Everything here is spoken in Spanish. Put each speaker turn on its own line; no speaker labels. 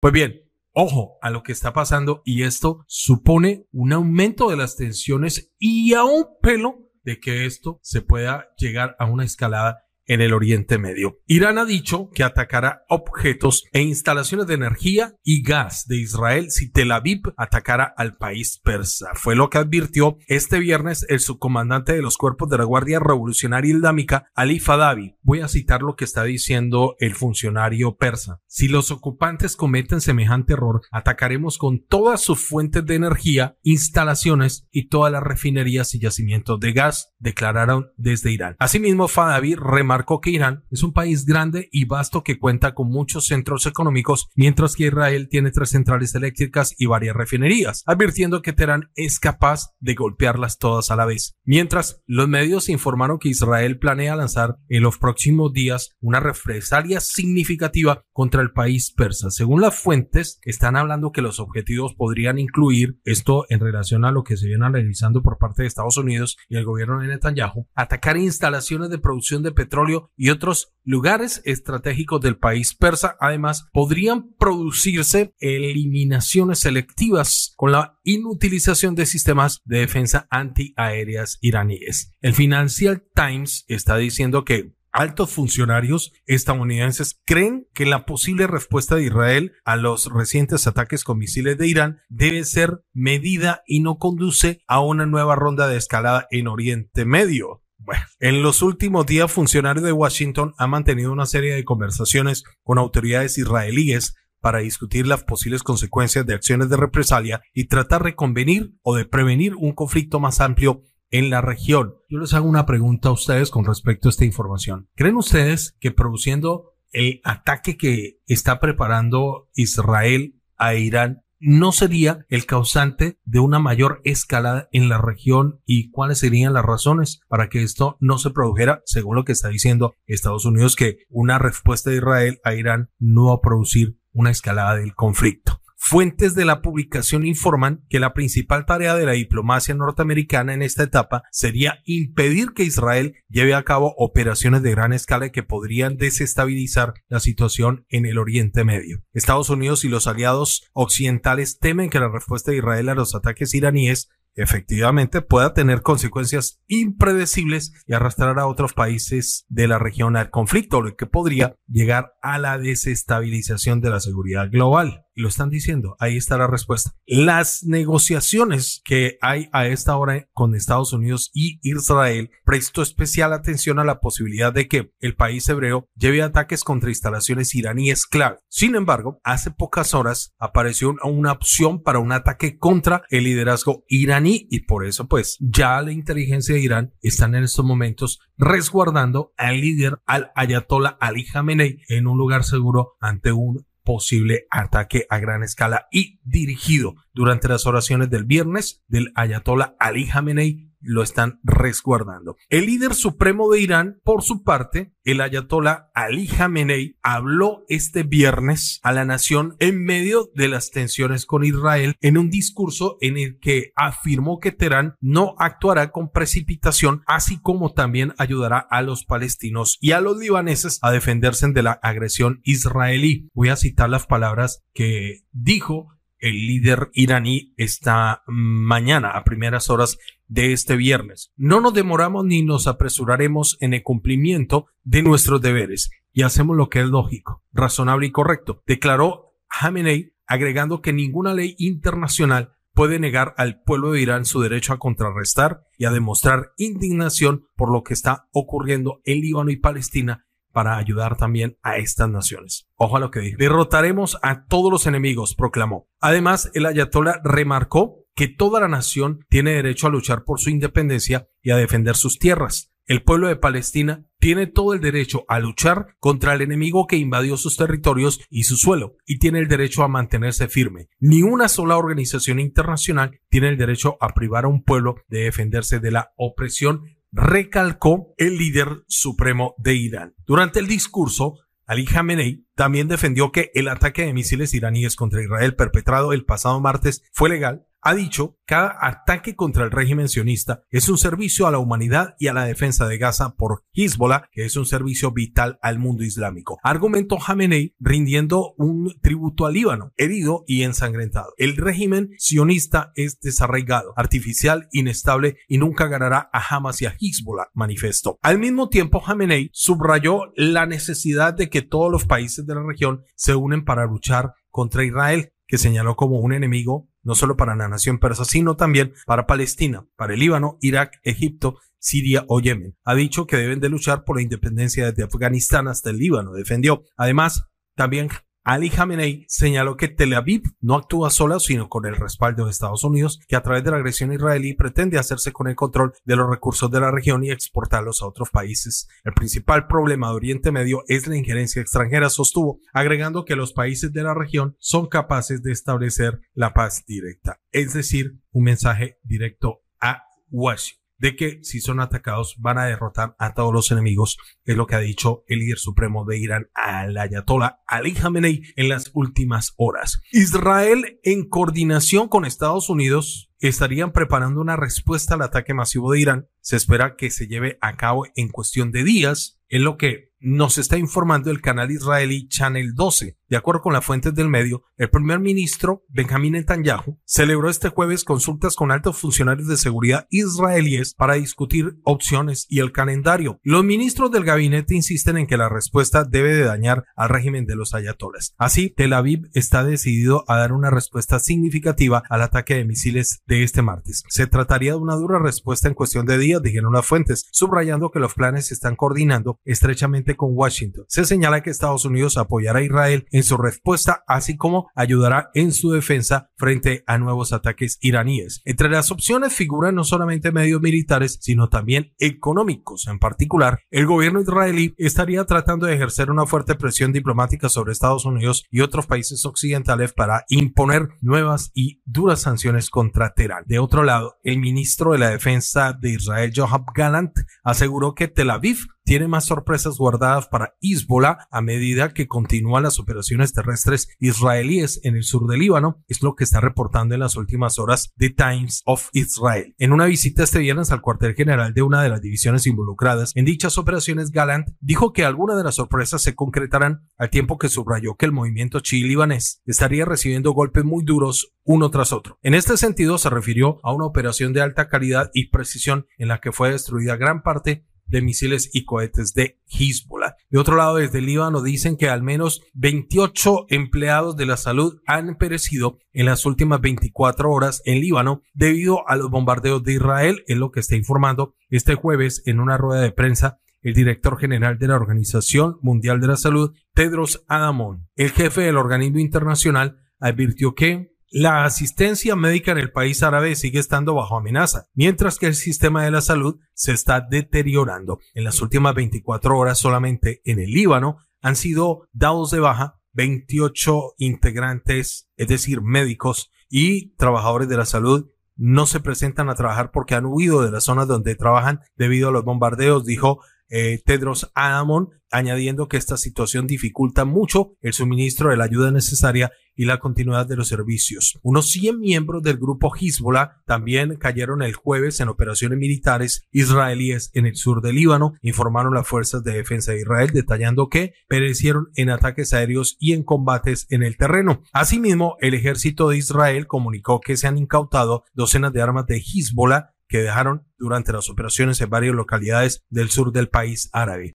Pues bien, ojo a lo que está pasando y esto supone un aumento de las tensiones y a un pelo de que esto se pueda llegar a una escalada en el Oriente Medio. Irán ha dicho que atacará objetos e instalaciones de energía y gas de Israel si Tel Aviv atacara al país persa. Fue lo que advirtió este viernes el subcomandante de los cuerpos de la Guardia Revolucionaria Islámica, Ali Fadavi. Voy a citar lo que está diciendo el funcionario persa. Si los ocupantes cometen semejante error, atacaremos con todas sus fuentes de energía, instalaciones y todas las refinerías y yacimientos de gas, declararon desde Irán. Asimismo, Fadavi remarcó que Irán es un país grande y vasto que cuenta con muchos centros económicos, mientras que Israel tiene tres centrales eléctricas y varias refinerías, advirtiendo que Teherán es capaz de golpearlas todas a la vez. Mientras, los medios informaron que Israel planea lanzar en los próximos días una represalia significativa contra el país persa. Según las fuentes, están hablando que los objetivos podrían incluir esto en relación a lo que se viene analizando por parte de Estados Unidos y el gobierno de Netanyahu, atacar instalaciones de producción de petróleo y otros lugares estratégicos del país persa. Además, podrían producirse eliminaciones selectivas con la inutilización de sistemas de defensa antiaéreas iraníes. El Financial Times está diciendo que altos funcionarios estadounidenses creen que la posible respuesta de Israel a los recientes ataques con misiles de Irán debe ser medida y no conduce a una nueva ronda de escalada en Oriente Medio en los últimos días, funcionarios de Washington han mantenido una serie de conversaciones con autoridades israelíes para discutir las posibles consecuencias de acciones de represalia y tratar de convenir o de prevenir un conflicto más amplio en la región. Yo les hago una pregunta a ustedes con respecto a esta información. ¿Creen ustedes que produciendo el ataque que está preparando Israel a Irán no sería el causante de una mayor escalada en la región y cuáles serían las razones para que esto no se produjera, según lo que está diciendo Estados Unidos, que una respuesta de Israel a Irán no va a producir una escalada del conflicto. Fuentes de la publicación informan que la principal tarea de la diplomacia norteamericana en esta etapa sería impedir que Israel lleve a cabo operaciones de gran escala que podrían desestabilizar la situación en el Oriente Medio. Estados Unidos y los aliados occidentales temen que la respuesta de Israel a los ataques iraníes efectivamente pueda tener consecuencias impredecibles y arrastrar a otros países de la región al conflicto, lo que podría llegar a la desestabilización de la seguridad global lo están diciendo, ahí está la respuesta. Las negociaciones que hay a esta hora con Estados Unidos y Israel prestó especial atención a la posibilidad de que el país hebreo lleve ataques contra instalaciones iraníes clave. Sin embargo, hace pocas horas apareció una opción para un ataque contra el liderazgo iraní y por eso pues ya la inteligencia de Irán están en estos momentos resguardando al líder al ayatollah Ali Khamenei en un lugar seguro ante un posible ataque a gran escala y dirigido durante las oraciones del viernes del ayatollah Ali Khamenei lo están resguardando. El líder supremo de Irán, por su parte, el ayatollah Ali Khamenei, habló este viernes a la nación en medio de las tensiones con Israel en un discurso en el que afirmó que Teherán no actuará con precipitación, así como también ayudará a los palestinos y a los libaneses a defenderse de la agresión israelí. Voy a citar las palabras que dijo el líder iraní esta mañana a primeras horas de este viernes. No nos demoramos ni nos apresuraremos en el cumplimiento de nuestros deberes y hacemos lo que es lógico, razonable y correcto, declaró Hamenei, agregando que ninguna ley internacional puede negar al pueblo de Irán su derecho a contrarrestar y a demostrar indignación por lo que está ocurriendo en Líbano y Palestina para ayudar también a estas naciones. Ojo a lo que Derrotaremos a todos los enemigos, proclamó. Además, el ayatollah remarcó que toda la nación tiene derecho a luchar por su independencia y a defender sus tierras. El pueblo de Palestina tiene todo el derecho a luchar contra el enemigo que invadió sus territorios y su suelo, y tiene el derecho a mantenerse firme. Ni una sola organización internacional tiene el derecho a privar a un pueblo de defenderse de la opresión, recalcó el líder supremo de Irán. Durante el discurso, Ali Khamenei también defendió que el ataque de misiles iraníes contra Israel perpetrado el pasado martes fue legal ha dicho, cada ataque contra el régimen sionista es un servicio a la humanidad y a la defensa de Gaza por Hezbollah, que es un servicio vital al mundo islámico. Argumentó Jamenei, rindiendo un tributo al Líbano, herido y ensangrentado. El régimen sionista es desarraigado, artificial, inestable y nunca ganará a Hamas y a Hezbollah, manifestó. Al mismo tiempo, Jamenei subrayó la necesidad de que todos los países de la región se unen para luchar contra Israel, que señaló como un enemigo no solo para la nación persa, sino también para Palestina, para el Líbano, Irak, Egipto, Siria o Yemen. Ha dicho que deben de luchar por la independencia desde Afganistán hasta el Líbano, defendió. Además, también Ali Khamenei señaló que Tel Aviv no actúa sola, sino con el respaldo de Estados Unidos, que a través de la agresión israelí pretende hacerse con el control de los recursos de la región y exportarlos a otros países. El principal problema de Oriente Medio es la injerencia extranjera, sostuvo, agregando que los países de la región son capaces de establecer la paz directa, es decir, un mensaje directo a Washington de que si son atacados van a derrotar a todos los enemigos, es lo que ha dicho el líder supremo de Irán al ayatollah Ali Khamenei en las últimas horas. Israel en coordinación con Estados Unidos estarían preparando una respuesta al ataque masivo de Irán. Se espera que se lleve a cabo en cuestión de días en lo que nos está informando el canal israelí Channel 12. De acuerdo con las fuentes del medio, el primer ministro Benjamín Netanyahu celebró este jueves consultas con altos funcionarios de seguridad israelíes para discutir opciones y el calendario. Los ministros del gabinete insisten en que la respuesta debe de dañar al régimen de los ayatolas. Así, Tel Aviv está decidido a dar una respuesta significativa al ataque de misiles de este martes. Se trataría de una dura respuesta en cuestión de días, dijeron las fuentes, subrayando que los planes se están coordinando estrechamente con Washington. Se señala que Estados Unidos apoyará a Israel en su respuesta, así como ayudará en su defensa frente a nuevos ataques iraníes. Entre las opciones figuran no solamente medios militares, sino también económicos. En particular, el gobierno israelí estaría tratando de ejercer una fuerte presión diplomática sobre Estados Unidos y otros países occidentales para imponer nuevas y duras sanciones contra Teherán. De otro lado, el ministro de la Defensa de Israel, Yoav Gallant, aseguró que Tel Aviv tiene más sorpresas guardadas para Hezbollah a medida que continúan las operaciones terrestres israelíes en el sur del Líbano, es lo que está reportando en las últimas horas The Times of Israel. En una visita este viernes al cuartel general de una de las divisiones involucradas en dichas operaciones, Gallant dijo que algunas de las sorpresas se concretarán al tiempo que subrayó que el movimiento chií-libanés estaría recibiendo golpes muy duros uno tras otro. En este sentido, se refirió a una operación de alta calidad y precisión en la que fue destruida gran parte de misiles y cohetes de Hezbollah. De otro lado, desde Líbano dicen que al menos 28 empleados de la salud han perecido en las últimas 24 horas en Líbano debido a los bombardeos de Israel, es lo que está informando este jueves en una rueda de prensa el director general de la Organización Mundial de la Salud, Tedros Adamón. El jefe del organismo internacional advirtió que la asistencia médica en el país árabe sigue estando bajo amenaza, mientras que el sistema de la salud se está deteriorando. En las últimas 24 horas solamente en el Líbano han sido dados de baja 28 integrantes, es decir, médicos y trabajadores de la salud no se presentan a trabajar porque han huido de las zonas donde trabajan debido a los bombardeos, dijo eh, Tedros Adamon, añadiendo que esta situación dificulta mucho el suministro de la ayuda necesaria y la continuidad de los servicios. Unos 100 miembros del grupo Hezbollah también cayeron el jueves en operaciones militares israelíes en el sur del Líbano, informaron las fuerzas de defensa de Israel, detallando que perecieron en ataques aéreos y en combates en el terreno. Asimismo, el ejército de Israel comunicó que se han incautado docenas de armas de Hezbollah que dejaron durante las operaciones en varias localidades del sur del país árabe.